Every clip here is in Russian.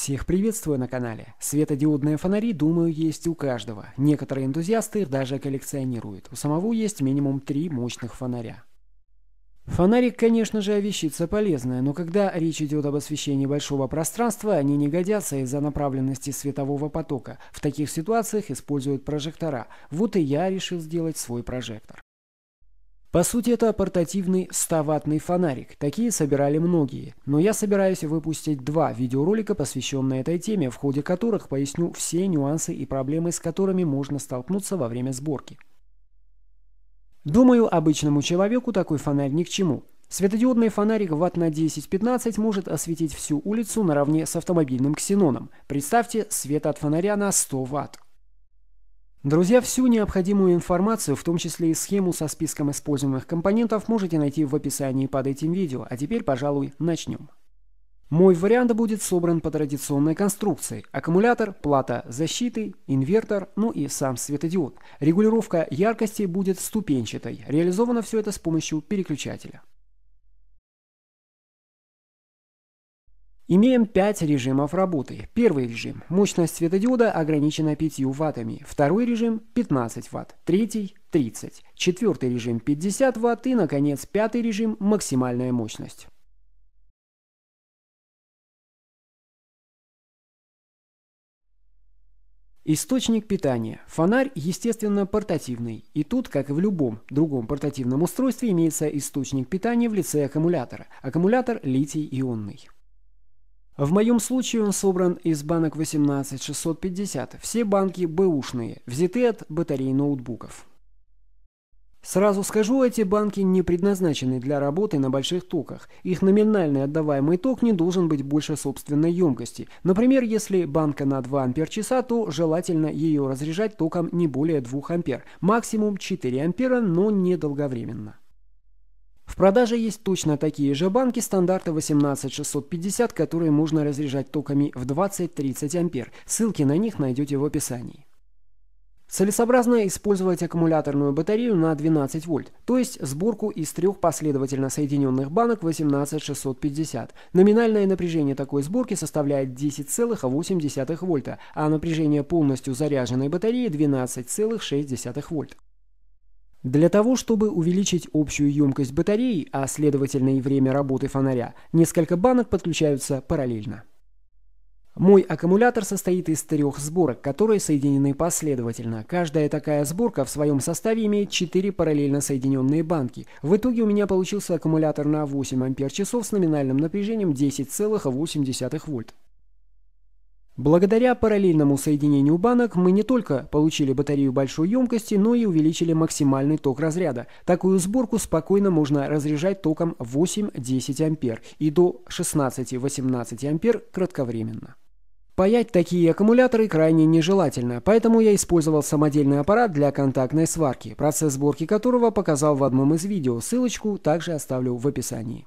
Всех приветствую на канале. Светодиодные фонари, думаю, есть у каждого. Некоторые энтузиасты их даже коллекционируют. У самого есть минимум три мощных фонаря. Фонарик, конечно же, вещица полезная, но когда речь идет об освещении большого пространства, они не годятся из-за направленности светового потока. В таких ситуациях используют прожектора. Вот и я решил сделать свой прожектор. По сути, это портативный 100-ваттный фонарик. Такие собирали многие. Но я собираюсь выпустить два видеоролика, посвященные этой теме, в ходе которых поясню все нюансы и проблемы, с которыми можно столкнуться во время сборки. Думаю, обычному человеку такой фонарь ни к чему. Светодиодный фонарик ватт на 10-15 может осветить всю улицу наравне с автомобильным ксеноном. Представьте, свет от фонаря на 100 ватт. Друзья, всю необходимую информацию, в том числе и схему со списком используемых компонентов, можете найти в описании под этим видео. А теперь, пожалуй, начнем. Мой вариант будет собран по традиционной конструкции. Аккумулятор, плата защиты, инвертор, ну и сам светодиод. Регулировка яркости будет ступенчатой. Реализовано все это с помощью переключателя. Имеем 5 режимов работы. Первый режим. Мощность светодиода ограничена 5 ваттами. Второй режим 15 ватт. Третий 30. Четвертый режим 50 ватт. И, наконец, пятый режим максимальная мощность. Источник питания. Фонарь, естественно, портативный. И тут, как и в любом другом портативном устройстве, имеется источник питания в лице аккумулятора. Аккумулятор литий-ионный. В моем случае он собран из банок 18650, все банки бэушные, взяты от батарей ноутбуков. Сразу скажу, эти банки не предназначены для работы на больших токах. Их номинальный отдаваемый ток не должен быть больше собственной емкости. Например, если банка на 2 ампер-часа, то желательно ее разряжать током не более 2 ампер, максимум 4 ампера, но недолговременно. долговременно. В продаже есть точно такие же банки стандарта 18650, которые можно разряжать токами в 20-30 ампер. Ссылки на них найдете в описании. Целесообразно использовать аккумуляторную батарею на 12 вольт, то есть сборку из трех последовательно соединенных банок 18650. Номинальное напряжение такой сборки составляет 10,8 вольта, а напряжение полностью заряженной батареи 12,6 вольт. Для того, чтобы увеличить общую емкость батареи, а следовательно и время работы фонаря, несколько банок подключаются параллельно. Мой аккумулятор состоит из трех сборок, которые соединены последовательно. Каждая такая сборка в своем составе имеет 4 параллельно соединенные банки. В итоге у меня получился аккумулятор на 8 ампер-часов с номинальным напряжением 10,8 вольт. Благодаря параллельному соединению банок мы не только получили батарею большой емкости, но и увеличили максимальный ток разряда. Такую сборку спокойно можно разряжать током 8-10 ампер и до 16-18 ампер кратковременно. Паять такие аккумуляторы крайне нежелательно, поэтому я использовал самодельный аппарат для контактной сварки, процесс сборки которого показал в одном из видео, ссылочку также оставлю в описании.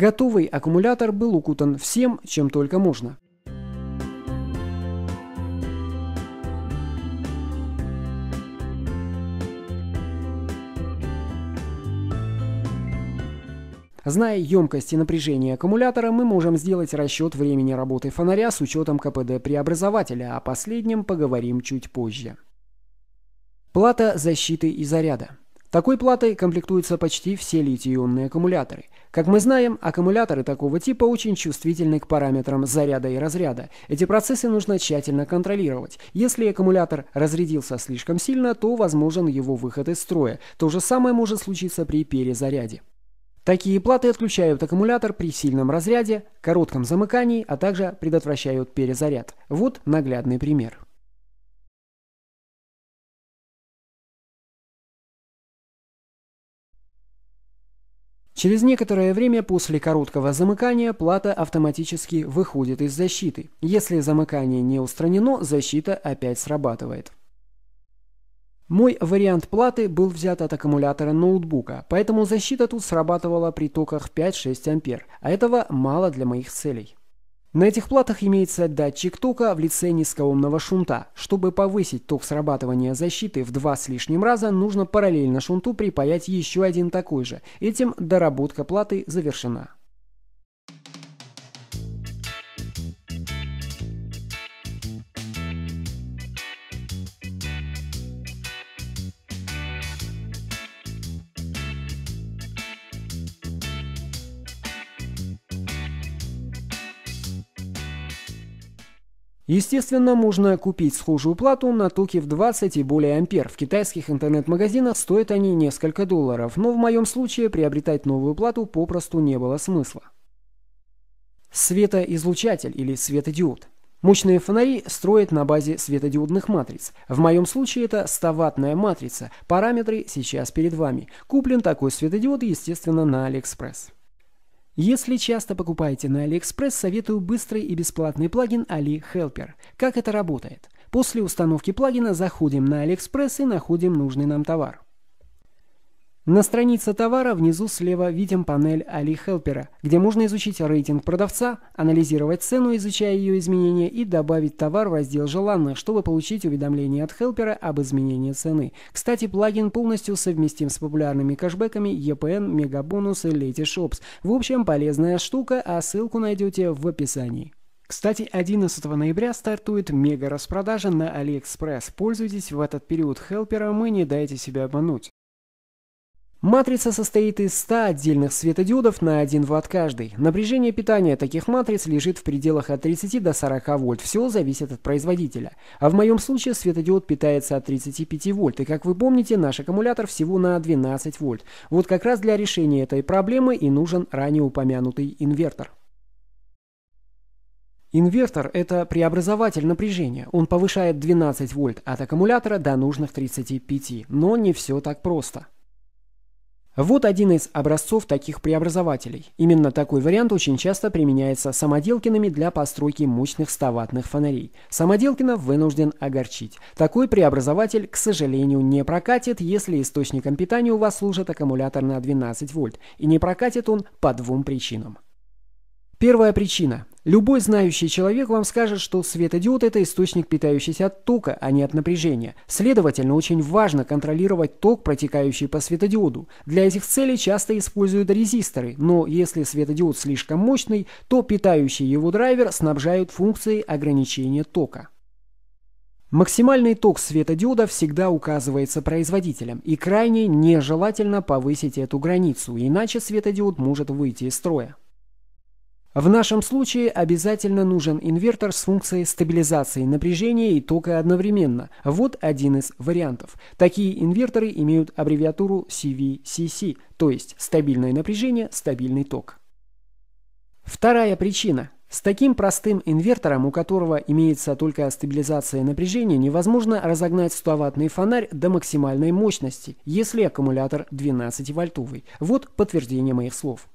Готовый аккумулятор был укутан всем, чем только можно. Зная емкость и напряжение аккумулятора, мы можем сделать расчет времени работы фонаря с учетом КПД преобразователя, о последнем поговорим чуть позже. Плата защиты и заряда. Такой платой комплектуются почти все литий-ионные аккумуляторы. Как мы знаем, аккумуляторы такого типа очень чувствительны к параметрам заряда и разряда. Эти процессы нужно тщательно контролировать. Если аккумулятор разрядился слишком сильно, то возможен его выход из строя. То же самое может случиться при перезаряде. Такие платы отключают аккумулятор при сильном разряде, коротком замыкании, а также предотвращают перезаряд. Вот наглядный пример. Через некоторое время после короткого замыкания плата автоматически выходит из защиты. Если замыкание не устранено, защита опять срабатывает. Мой вариант платы был взят от аккумулятора ноутбука, поэтому защита тут срабатывала при токах 5-6 ампер, а этого мало для моих целей. На этих платах имеется датчик тока в лице низкоомного шунта. Чтобы повысить ток срабатывания защиты в два с лишним раза, нужно параллельно шунту припаять еще один такой же. Этим доработка платы завершена. Естественно, можно купить схожую плату на токи в 20 и более ампер. В китайских интернет-магазинах стоят они несколько долларов, но в моем случае приобретать новую плату попросту не было смысла. Светоизлучатель или светодиод. Мощные фонари строят на базе светодиодных матриц. В моем случае это 100-ваттная матрица. Параметры сейчас перед вами. Куплен такой светодиод, естественно, на Алиэкспресс. Если часто покупаете на AliExpress, советую быстрый и бесплатный плагин Ali Helper. Как это работает? После установки плагина заходим на AliExpress и находим нужный нам товар. На странице товара внизу слева видим панель Ali Helper, где можно изучить рейтинг продавца, анализировать цену, изучая ее изменения, и добавить товар в раздел «Желанных», чтобы получить уведомление от Helper об изменении цены. Кстати, плагин полностью совместим с популярными кэшбэками EPN, Мегабонус и Lady Shops. В общем, полезная штука, а ссылку найдете в описании. Кстати, 11 ноября стартует мега-распродажа на AliExpress. Пользуйтесь в этот период хелпера, и не дайте себя обмануть. Матрица состоит из 100 отдельных светодиодов на 1 Вт каждый. Напряжение питания таких матриц лежит в пределах от 30 до 40 вольт. Все зависит от производителя. А в моем случае светодиод питается от 35 вольт. И как вы помните, наш аккумулятор всего на 12 вольт. Вот как раз для решения этой проблемы и нужен ранее упомянутый инвертор. Инвертор – это преобразователь напряжения. Он повышает 12 вольт от аккумулятора до нужных 35. Но не все так просто. Вот один из образцов таких преобразователей. Именно такой вариант очень часто применяется самоделкиными для постройки мощных ставатных фонарей. Самоделкина вынужден огорчить. Такой преобразователь, к сожалению, не прокатит, если источником питания у вас служит аккумулятор на 12 вольт. И не прокатит он по двум причинам. Первая причина. Любой знающий человек вам скажет, что светодиод – это источник, питающийся от тока, а не от напряжения. Следовательно, очень важно контролировать ток, протекающий по светодиоду. Для этих целей часто используют резисторы, но если светодиод слишком мощный, то питающий его драйвер снабжают функцией ограничения тока. Максимальный ток светодиода всегда указывается производителем, и крайне нежелательно повысить эту границу, иначе светодиод может выйти из строя. В нашем случае обязательно нужен инвертор с функцией стабилизации напряжения и тока одновременно. Вот один из вариантов. Такие инверторы имеют аббревиатуру CVCC, то есть стабильное напряжение, стабильный ток. Вторая причина. С таким простым инвертором, у которого имеется только стабилизация напряжения, невозможно разогнать 100-ваттный фонарь до максимальной мощности, если аккумулятор 12-вольтовый. Вот подтверждение моих слов.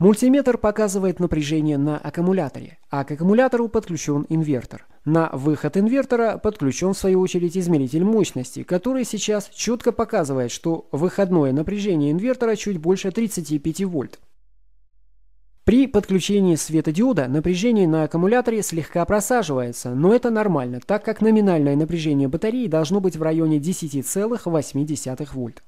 Мультиметр показывает напряжение на аккумуляторе, а к аккумулятору подключен инвертор. На выход инвертора подключен в свою очередь измеритель мощности, который сейчас четко показывает, что выходное напряжение инвертора чуть больше 35 вольт. При подключении светодиода напряжение на аккумуляторе слегка просаживается, но это нормально, так как номинальное напряжение батареи должно быть в районе 10,8 вольт.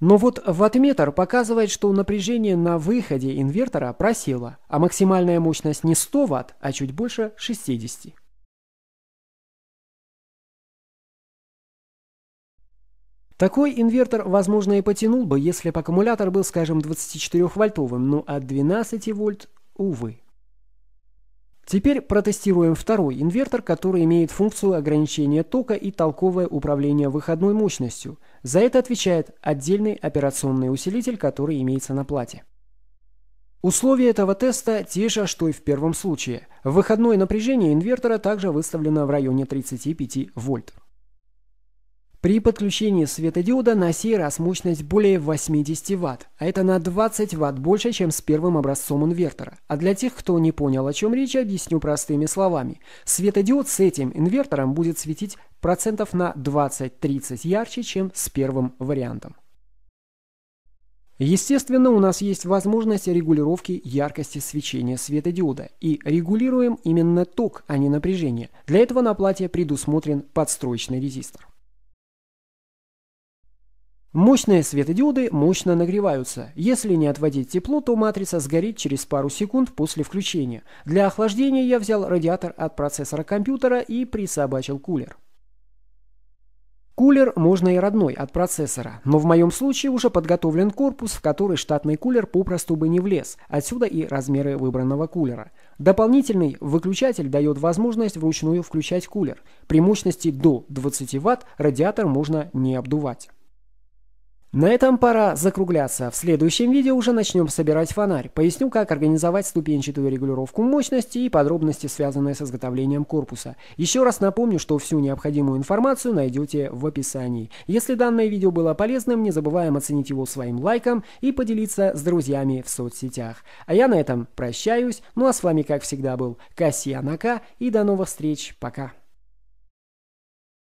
Но вот ваттметр показывает, что напряжение на выходе инвертора просело, а максимальная мощность не 100 Вт, а чуть больше 60. Такой инвертор, возможно, и потянул бы, если бы аккумулятор был, скажем, 24-вольтовым, но от 12 вольт – увы. Теперь протестируем второй инвертор, который имеет функцию ограничения тока и толковое управление выходной мощностью. За это отвечает отдельный операционный усилитель, который имеется на плате. Условия этого теста те же, что и в первом случае. Выходное напряжение инвертора также выставлено в районе 35 вольт. При подключении светодиода на сей раз мощность более 80 Вт, а это на 20 Вт больше, чем с первым образцом инвертора. А для тех, кто не понял, о чем речь, объясню простыми словами. Светодиод с этим инвертором будет светить процентов на 20-30 ярче, чем с первым вариантом. Естественно, у нас есть возможность регулировки яркости свечения светодиода, и регулируем именно ток, а не напряжение. Для этого на плате предусмотрен подстроечный резистор. Мощные светодиоды мощно нагреваются. Если не отводить тепло, то матрица сгорит через пару секунд после включения. Для охлаждения я взял радиатор от процессора компьютера и присобачил кулер. Кулер можно и родной от процессора, но в моем случае уже подготовлен корпус, в который штатный кулер попросту бы не влез, отсюда и размеры выбранного кулера. Дополнительный выключатель дает возможность вручную включать кулер. При мощности до 20 Вт радиатор можно не обдувать. На этом пора закругляться. В следующем видео уже начнем собирать фонарь. Поясню, как организовать ступенчатую регулировку мощности и подробности, связанные с изготовлением корпуса. Еще раз напомню, что всю необходимую информацию найдете в описании. Если данное видео было полезным, не забываем оценить его своим лайком и поделиться с друзьями в соцсетях. А я на этом прощаюсь. Ну а с вами, как всегда, был Касьян Ака и до новых встреч. Пока.